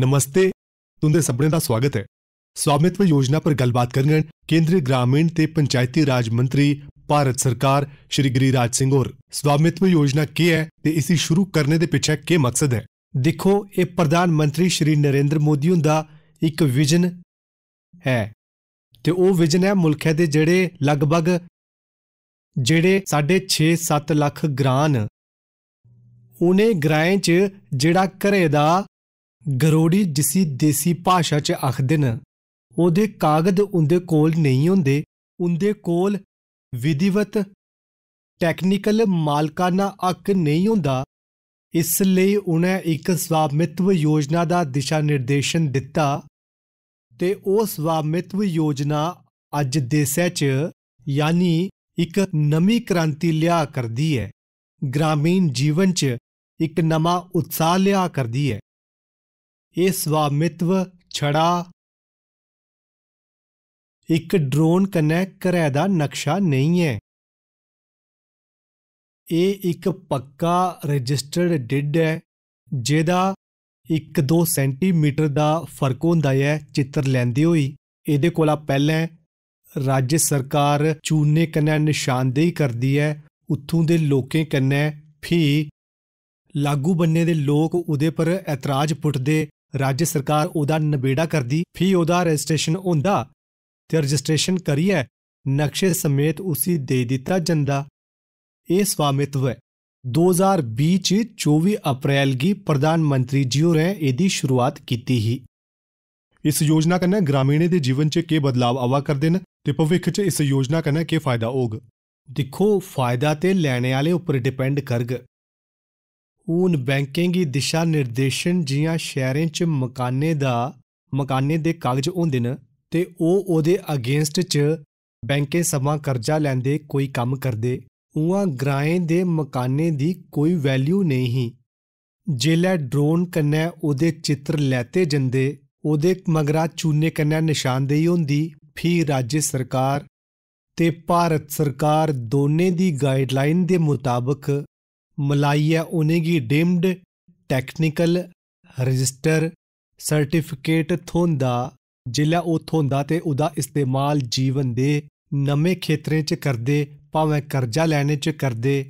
ਨਮਸਤੇ ਤੁੰਦੇ ਸਭਨੇ ਦਾ ਸਵਾਗਤ ਹੈ ਸਵਾਮਿਤਵ ਯੋਜਨਾ ਪਰ ਗੱਲਬਾਤ ਕਰਨਗੇ ਕੇਂਦਰੀ ਗ੍ਰਾਮੀਣ ਤੇ ਪੰਚਾਇਤੀ ਰਾਜ ਮੰਤਰੀ ਭਾਰਤ ਸਰਕਾਰ ਸ਼੍ਰੀ ਗਿਰੀਰਾਜ ਸਿੰਘ ਹੋਰ ਸਵਾਮਿਤਵ ਯੋਜਨਾ ਕੀ ਹੈ ਤੇ ਇਸੇ ਸ਼ੁਰੂ ਕਰਨ ਦੇ ਪਿੱਛੇ ਕੀ ਮਕਸਦ ਹੈ ਦੇਖੋ ਇਹ ਪ੍ਰਧਾਨ ਮੰਤਰੀ ਸ਼੍ਰੀ ਨਰਿੰਦਰ ਮੋਦੀ ਹੁੰਦਾ ਇੱਕ ਵਿਜ਼ਨ ਹੈ ਤੇ ਉਹ ਵਿਜ਼ਨ ਹੈ ਮੁਲਕ ਦੇ ਜਿਹੜੇ ਲਗਭਗ ਜਿਹੜੇ 6 7 ਲੱਖ ਗ੍ਰਾਨ ਉਹਨੇ ਗ੍ਰਾਂਚ ਜਿਹੜਾ ਘਰੇ ਦਾ ਗਰੋੜੀ ਜਿਸੀ ਦੇਸੀ ਭਾਸ਼ਾ 'ਚ ਆਖਦੇ ਨੇ ਉਹਦੇ ਕਾਗਜ਼ ਉਹਦੇ ਕੋਲ ਨਹੀਂ ਹੁੰਦੇ ਉਹਦੇ ਕੋਲ ਵਿਧੀਵਤ ਟੈਕਨੀਕਲ ਮਾਲਕਾਨਾ ਹੱਕ ਨਹੀਂ ਹੁੰਦਾ ਇਸ ਲਈ ਉਹਨੇ ਇੱਕ ਸਵਾਮਿਤਵ ਯੋਜਨਾ ਦਾ ਦਿਸ਼ਾ ਨਿਰਦੇਸ਼ਨ ਦਿੱਤਾ ਤੇ ਉਹ ਸਵਾਮਿਤਵ ਯੋਜਨਾ ਅੱਜ ਦੇਸ਼ੇ 'ਚ ਯਾਨੀ ਇੱਕ ਨਵੀਂ ਕ੍ਰਾਂਤੀ ਲਿਆ ਕਰਦੀ ਹੈ ਗ੍ਰਾਮੀਣ ਜੀਵਨ 'ਚ ਇੱਕ ਨਵਾਂ ਉਤਸ਼ਾਹ ਲਿਆ ਕਰਦੀ ਹੈ ਇਹ ਸਵਾਮਿਤਵ ਛੜਾ ਇੱਕ ਡਰੋਨ ਕਨੇ ਘਰੇ ਦਾ ਨਕਸ਼ਾ ਨਹੀਂ ਹੈ ਇਹ ਇੱਕ ਪੱਕਾ ਰਜਿਸਟਰਡ ਡਿਡ ਹੈ ਜਿਹਦਾ 1-2 ਸੈਂਟੀਮੀਟਰ ਦਾ ਫਰਕ ਹੁੰਦਾ ਹੈ ਚਿੱਤਰ ਲੈਂਦੇ ਹੋਈ ਇਹਦੇ ਕੋਲਾ ਪਹਿਲਾਂ ਰਾਜ ਸਰਕਾਰ ਚੂਨੇ ਕਨੇ ਨਿਸ਼ਾਨਦੇਹੀ ਕਰਦੀ ਹੈ ਉੱਥੋਂ ਦੇ ਲੋਕੇ ਕਨੇ ਫੀ ਲਾਗੂ ਬੰਨੇ ਦੇ ਲੋਕ ਉਹਦੇ ਪਰ ਇਤਰਾਜ਼ ਪੁੱਟਦੇ ਰਾਜ ਸਰਕਾਰ ਉਹਦਾ ਨਿਬੇੜਾ ਕਰਦੀ ਫੀ ਉਹਦਾ ਰਜਿਸਟ੍ਰੇਸ਼ਨ ਹੁੰਦਾ ਤੇ ਰਜਿਸਟ੍ਰੇਸ਼ਨ ਕਰੀਏ ਨਕਸ਼ੇ ਸਮੇਤ ਉਸੇ ਦੇ ਦਿੱਤਾ ਜਾਂਦਾ ਇਹ ਸਵਾਮਿਤਵ 2020 ਚ 24 ਅਪ੍ਰੈਲ ਦੀ ਪ੍ਰਧਾਨ ਮੰਤਰੀ ਜੀ ਹੈ ਇਹਦੀ ਸ਼ੁਰੂਆਤ ਕੀਤੀ ਹੀ ਇਸ ਯੋਜਨਾ ਕਨੇ ਗ੍ਰਾਮੀਣੇ ਦੇ ਜੀਵਨ ਚ ਕੀ ਬਦਲਾਵ ਆਵਾ ਕਰ ਦੇਣ ਤੇ ਭਵਿੱਖ ਚ ਇਸ ਯੋਜਨਾ ਕਨੇ ਕੀ ਫਾਇਦਾ ਹੋਗ ਦੇਖੋ ਫਾਇਦਾ ਤੇ ਲੈਣ ਵਾਲੇ ਉੱਪਰ ਡਿਪੈਂਡ ਕਰਗ ਉਹਨ ਬੈਂਕਿੰਗ ਦੀ ਦਿਸ਼ਾ ਨਿਰਦੇਸ਼ਨ ਜੀਆਂ ਸ਼ਹਿਰਾਂ 'ਚ ਮਕਾਨੇ ਦਾ ਮਕਾਨੇ ਦੇ ਕਾਗਜ਼ ਹੁੰਦੇ ਨੇ ਤੇ ਉਹ ਉਹਦੇ ਅਗੇਂਸਟ 'ਚ ਬੈਂਕੇ ਸਮਾਂ ਕਰਜ਼ਾ ਲੈਂਦੇ ਕੋਈ ਕੰਮ ਕਰਦੇ ਉਹਾਂ ਗ੍ਰਾਇਨ ਦੇ ਮਕਾਨੇ ਦੀ ਕੋਈ ਵੈਲਿਊ ਨਹੀਂ ਜੇ ਲੈ ਡਰੋਨ ਕੰਨੇ ਉਹਦੇ ਚਿੱਤਰ ਲੈਤੇ ਜਾਂਦੇ ਉਹਦੇ ਮਗਰਾ ਚੂਨੇ ਕੰਨੇ ਨਿਸ਼ਾਨਦੇਹੀ ਹੁੰਦੀ ਫਿਰ ਰਾਜ ਸਰਕਾਰ ਤੇ ਭਾਰਤ ਸਰਕਾਰ ਦੋਨੇ ਦੀ ਗਾਈਡਲਾਈਨ ਦੇ ਮੁਤਾਬਕ ਮਲਾਈਆ ਕੀ ਡਿਮਡ ਟੈਕਨੀਕਲ ਰਜਿਸਟਰ ਸਰਟੀਫਿਕੇਟ ਥੋਂਦਾ ਜ਼ਿਲ੍ਹਾ ਉਹ ਥੋਂਦਾ ਤੇ ਉਹਦਾ ਇਸਤੇਮਾਲ ਜੀਵਨ ਦੇ ਨਵੇਂ ਖੇਤਰੇ 'ਚ ਕਰਦੇ ਭਾਵੇਂ ਕਰਜ਼ਾ ਲੈਣੇ 'ਚ ਕਰਦੇ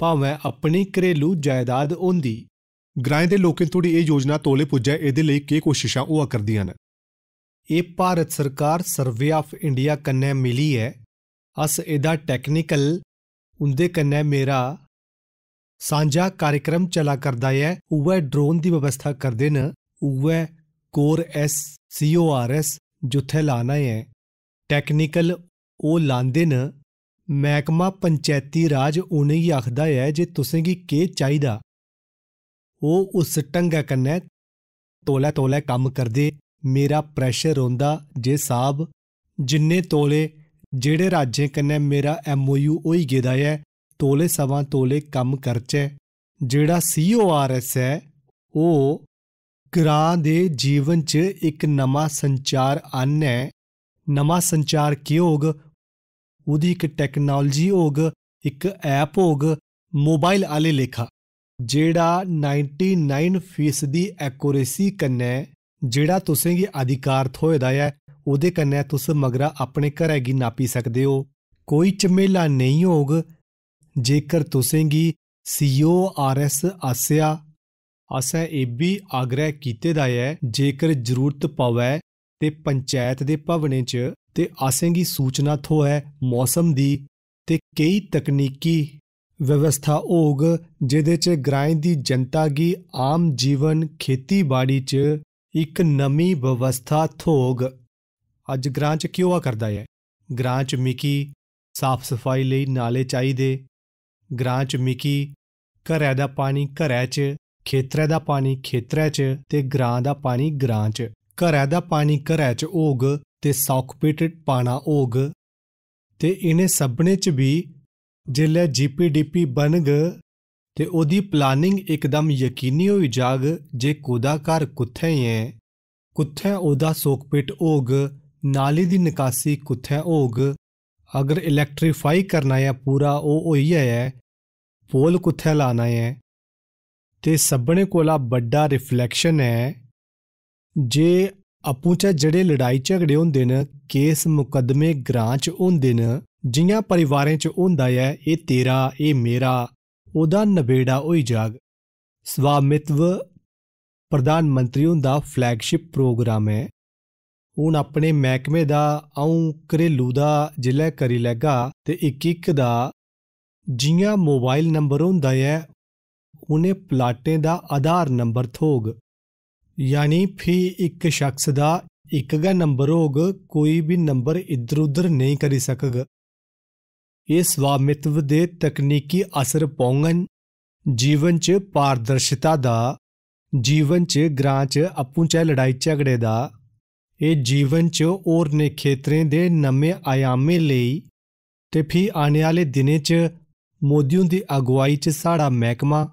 ਭਾਵੇਂ ਆਪਣੀ ਘਰੇਲੂ ਜਾਇਦਾਦ ਹੁੰਦੀ ਗ੍ਰਾਂ ਦੇ ਲੋਕਾਂ ਤੋੜੀ ਇਹ ਯੋਜਨਾ ਤੋਲੇ ਪੁੱਜਾ ਇਹਦੇ ਲਈ ਕੀ ਕੋਸ਼ਿਸ਼ਾਂ ਉਹ ਕਰਦੀਆਂ ਨੇ ਇਹ ਭਾਰਤ ਸਰਕਾਰ ਸਰਵੇ ਆਫ ਇੰਡੀਆ ਕੰਨੇ ਮਿਲੀ ਹੈ ਅਸ ਇਹਦਾ ਟੈਕਨੀਕਲ ਉਹਦੇ ਕੰਨੇ ਮੇਰਾ ਸਾਂਝਾ ਕਾਰਜਕ੍ਰਮ ਚਲਾ ਕਰਦਾ ਹੈ ਉਹ ਡਰੋਨ ਦੀ ਵਿਵਸਥਾ ਕਰਦੇ ਨੇ ਉਹ core S C O R S ਜੁੱਥੇ ਲਾਣਾ ਹੈ ਟੈਕਨੀਕਲ ਉਹ ਲਾਂਦੇ ਨੇ ਮਹਿਕਮਾ ਪੰਚਾਇਤੀ ਰਾਜ ਉਹਨੇ ਹੀ ਆਖਦਾ ਹੈ ਜੇ ਤੁਸੀਂ ਕੀ ਕੇ ਚਾਹੀਦਾ ਉਹ ਉਸ ਟੰਗਾ ਕੰਨੇ ਤੋਲੇ ਤੋਲੇ ਕੰਮ ਕਰਦੇ ਮੇਰਾ ਪ੍ਰੈਸ਼ਰ ਹੁੰਦਾ ਜੇ ਸਾਬ ਜਿੰਨੇ ਤੋਲੇ ਜਿਹੜੇ ਰਾਜੇ ਕੰਨੇ ਮੇਰਾ ਐਮਓਯੂ ਓ ਯੂ ਹੋਈ ਗਿਆ ਹੈ ਤੋਲੇ ਸਵਾ ਤੋਲੇ ਕੰਮ ਕਰਚੈ ਜਿਹੜਾ ਸੀਓਆਰਐਸ ਹੈ ਉਹ ਗ੍ਰਾਂ ਦੇ ਜੀਵਨ 'ਚ ਇੱਕ ਨਵਾਂ ਸੰਚਾਰ ਆਨੈ ਨਵਾਂ ਸੰਚਾਰ ਕੀ ਹੋਗ ਉਹਦੀ ਇੱਕ ਟੈਕਨੋਲੋਜੀ ਹੋਗ ਇੱਕ ਐਪ ਹੋਗ ਮੋਬਾਈਲ ਆਲੇ ਲੇਖਾ ਜਿਹੜਾ 99% ਐਕੂਰੇਸੀ ਕੰਨੈ ਜਿਹੜਾ ਤੁਸੀਂ ਕੀ ਅਧਿਕਾਰ ਹੋਏ ਹੈ ਉਹਦੇ ਕੰਨੈ ਤੁਸੀਂ ਮਗਰਾ ਆਪਣੇ ਘਰੇ ਕੀ ਨਾਪੀ ਸਕਦੇ ਹੋ ਕੋਈ ਚਮੇਲਾ ਨਹੀਂ ਹੋਗ ਜੇਕਰ ਤੁਸੀਂ ਗੀ ਸੀਓ ਆਰਐਸ ਆਸਿਆ ਅਸੈ ਏਬੀ ਆਗਰਾ ਕੀਤੇ ਦਾ ਹੈ ਜੇਕਰ ਜ਼ਰੂਰਤ ਪਵੇ ਤੇ ਪੰਚਾਇਤ ਦੇ ਭਵਨੇ ਚ ਤੇ ਅਸੇ ਗੀ ਸੂਚਨਾ ਹੈ ਮੌਸਮ ਦੀ ਤੇ ਕਈ ਤਕਨੀਕੀ ਵਿਵਸਥਾ ਹੋਗ ਜਿਹਦੇ ਚ ਗ੍ਰਾਇਨ ਦੀ ਜਨਤਾ ਗੀ ਆਮ ਜੀਵਨ ਖੇਤੀਬਾੜੀ ਚ ਇੱਕ ਨਵੀਂ ਵਿਵਸਥਾ ਥੋਗ ਅੱਜ ਗ੍ਰਾਂਚ ਕਿਉਂ ਆ ਕਰਦਾ ਹੈ ਗ੍ਰਾਂਚ ਮਿਕੀ ਸਾਫ ਸਫਾਈ ਲਈ ਨਾਲੇ ਚਾਹੀਦੇ ਗ੍ਰਾਂ ਚ ਮਿੱਕੀ ਘਰੇ ਦਾ ਪਾਣੀ ਘਰੇ ਚ ਖੇਤਰੇ ਦਾ ਪਾਣੀ ਖੇਤਰੇ ਚ ਤੇ ਗ੍ਰਾਂ ਦਾ ਪਾਣੀ ਗ੍ਰਾਂ ਚ ਘਰੇ ਦਾ ਪਾਣੀ ਘਰੇ ਚ ਓਗ ਤੇ ਸੌਕਪੀਟਡ ਪਾਣਾ ਓਗ ਤੇ ਇਹਨੇ ਸਭਨੇ ਚ ਵੀ ਜਿਲੇ ਜੀਪੀਡੀਪੀ ਬਣਗ ਤੇ ਉਹਦੀ ਪਲਾਨਿੰਗ ਇੱਕਦਮ ਯਕੀਨੀ ਹੋਈ ਜਾਗ ਜੇ ਕੋਦਾਕਾਰ ਕੁੱਥੇ ਐ ਕੁੱਥੇ ਉਹਦਾ ਸੌਕਪੀਟ ਹੋਗ ਨਾਲੀ ਦੀ ਨਿਕਾਸੀ ਕੁੱਥੇ ਹੋਗ अगर इलेक्ट्रीफाई करना ऐ पूरा ओह् होई गेआ ऐ पोल कु'त्थै लाना ऐ ते सभनें कोला बड्डा रिफ्लैक्शन ऐ जे आपूं चै जेह्ड़े लड़ाई झगड़े होंदे न केस मुकदमे ग्रांऽ च होंदे न जि'यां परोआरें च होंदा ऐ एह् तेरा एह् मेरा ओह्दा नबेड़ा होई जाह्ग स्वामित्व प्रधानमंत्री हुंदा फ्लैगशिप प्रोग्राम ऐ ਹੁਣ ਆਪਣੇ ਮਹਿਕਮੇ ਦਾ ਆਉਂ ਕਰੇਲੂ ਦਾ ਜ਼ਿਲ੍ਹਾ ਕਰੀ ਲੈਗਾ ਤੇ ਇੱਕ ਇੱਕ ਦਾ ਜੀਆਂ ਮੋਬਾਈਲ ਨੰਬਰ ਹੁੰਦਾ ਹੈ ਉਹਨੇ ਪਲਾਟੇ ਦਾ ਆਧਾਰ ਨੰਬਰ ਥੋਗ ਯਾਨੀ ਫੀ ਇੱਕ ਸ਼ਖਸ ਦਾ ਇੱਕ ਗਾ ਨੰਬਰ ਹੋਗ ਕੋਈ ਵੀ ਨੰਬਰ ਇਧਰ ਉਧਰ ਨਹੀਂ ਕਰੀ ਸਕਗ ਇਹ ਸਵਾਮਿਤਵ ਦੇ ਤਕਨੀਕੀ ਅਸਰ ਪਾਉਂਗਨ ਜੀਵਨ 'ਚ ਪਾਰਦਰਸ਼ਤਾ ਦਾ ਜੀਵਨ 'ਚ ਗ੍ਰਾਂ 'ਚ ਆਪੂ 'ਚ ਲੜਾਈ ਝਗੜੇ ਦਾ ਇਹ ਜੀਵਨ 'ਚ ਨੇ ਖੇਤਰੇ ਦੇ ਨਵੇਂ ਆਯਾਮੇ ਲਈ ਤੇ ਫਿਰ ਆਣੇ ਵਾਲੇ ਦਿਨੇ 'ਚ ਮੋਦੀਓਂ ਦੀ ਅਗਵਾਈ 'ਚ ਸਾਡਾ ਮਹਿਕਮਾ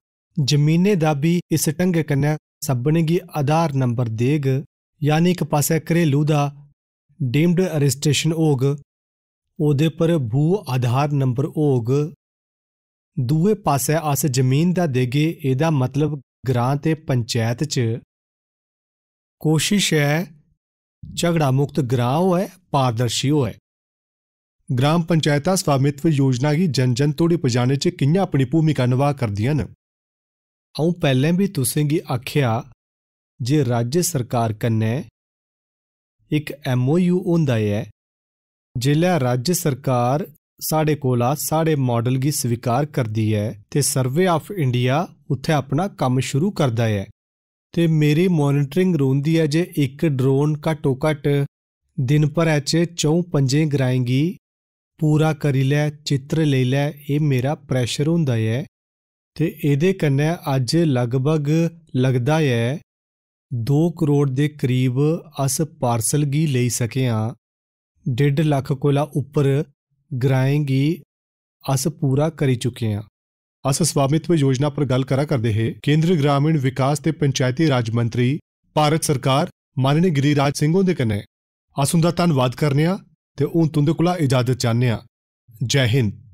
ਜ਼ਮੀਨੇ ਦਾ ਵੀ ਇਸ ਟੰਗੇ ਸਭਣੇ ਸਭਨਗੀ ਆਧਾਰ ਨੰਬਰ ਦੇਗ ਯਾਨੀ ਇੱਕ ਪਾਸੇ ਕਰੇ ਲੂਦਾ ਡੀਮਡ ਰਜਿਸਟ੍ਰੇਸ਼ਨ ਹੋਗ ਉਹਦੇ ਪਰ ਭੂ ਆਧਾਰ ਨੰਬਰ ਹੋਗ ਦੂਏ ਪਾਸੇ ਆਸ ਜ਼ਮੀਨ ਦਾ ਦੇਗੇ ਇਹਦਾ ਮਤਲਬ ਗ੍ਰਾਂ ਤੇ ਪੰਚਾਇਤ 'ਚ ਕੋਸ਼ਿਸ਼ ਹੈ ਝਗੜਾ ਮੁਕਤ ਗ੍ਰਾਮ ਹੋਏ ਪਾਰਦਰਸ਼ੀ ਹੋਏ ਗ੍ਰਾਮ ਪੰਚਾਇਤਾਂ ਸਵਾਮਿਤਵ ਯੋਜਨਾ ਦੀ ਜਨ-ਜਨ ਤੋੜੀ ਪਜਾਣੇ 'ਚ ਕਿੰਨਾ ਆਪਣੀ ਭੂਮਿਕਾ ਨਿਭਾ ਕਰਦੀਆਂ ਨੇ ਆਉਂ ਪਹਿਲੇ ਵੀ ਤੁਸੀਂ ਕੀ ਆਖਿਆ ਜੇ ਰਾਜ ਸਰਕਾਰ ਕੰਨੇ ਇੱਕ ਐਮਓਯੂ ਹੁੰਦਾ ਹੈ ਜਿਲ੍ਹਾ ਰਾਜ ਸਰਕਾਰ ਸਾਡੇ ਕੋਲ ਆ ਸਾਡੇ ਮਾਡਲ ਦੀ ਸਵੀਕਾਰ ਕਰਦੀ ਹੈ ਤੇ ਸਰਵੇ ਆਫ ਇੰਡੀਆ ਉੱਥੇ ਆਪਣਾ ਕੰਮ ਸ਼ੁਰੂ ਕਰਦਾ ਹੈ ਤੇ ਮੇਰੀ ਮੋਨਿਟਰਿੰਗ ਰੋਂਦੀ ਹੈ ਜੇ ਇੱਕ ਡਰੋਨ ਘਟੋ ਘਟ ਦਿਨ ਪਰ ਐਚ ਚੌ ਪੰਜੇ ਗਰਾਏਗੀ ਪੂਰਾ ਕਰੀ ਲੈ ਚਿੱਤਰ ਲੈ ਲੈ ਇਹ ਮੇਰਾ ਪ੍ਰੈਸ਼ਰ ਹੁੰਦਾ ਹੈ ਤੇ ਇਹਦੇ ਕੰਨੇ ਅੱਜ ਲਗਭਗ ਲੱਗਦਾ ਹੈ 2 ਕਰੋੜ ਦੇ ਕਰੀਬ ਅਸ ਪਾਰਸਲ ਗੀ ਲਈ ਸਕਿਆ 1.5 ਲੱਖ ਕੋਲਾ ਉੱਪਰ ਗਰਾਏਗੀ ਅਸ ਪੂਰਾ ਕਰੀ ਚੁੱਕੇ ਆ ਅਸ ਸਵਾਮਿਤਵ ਯੋਜਨਾ ਪਰ ਗੱਲ ਕਰਾ ਕਰਦੇ ਹੈ ਕੇਂਦਰ ਗ੍ਰਾਮੀਣ ਵਿਕਾਸ ਤੇ ਪੰਚਾਇਤੀ ਰਾਜ ਮੰਤਰੀ ਭਾਰਤ ਸਰਕਾਰ ਮਾਨਨੀ ਗਿਰੀਰਾਜ ਸਿੰਘੋਂ ਦੇ ਕਨੇ ਅਸੁੰਦਾ ਧੰਨਵਾਦ ਕਰਨਿਆ ਤੇ ਉਹ ਤੁੰਦੇ ਕੋਲ ਇਜਾਜ਼ਤ ਚਾਹਨਿਆ ਜੈ ਹਿੰਦ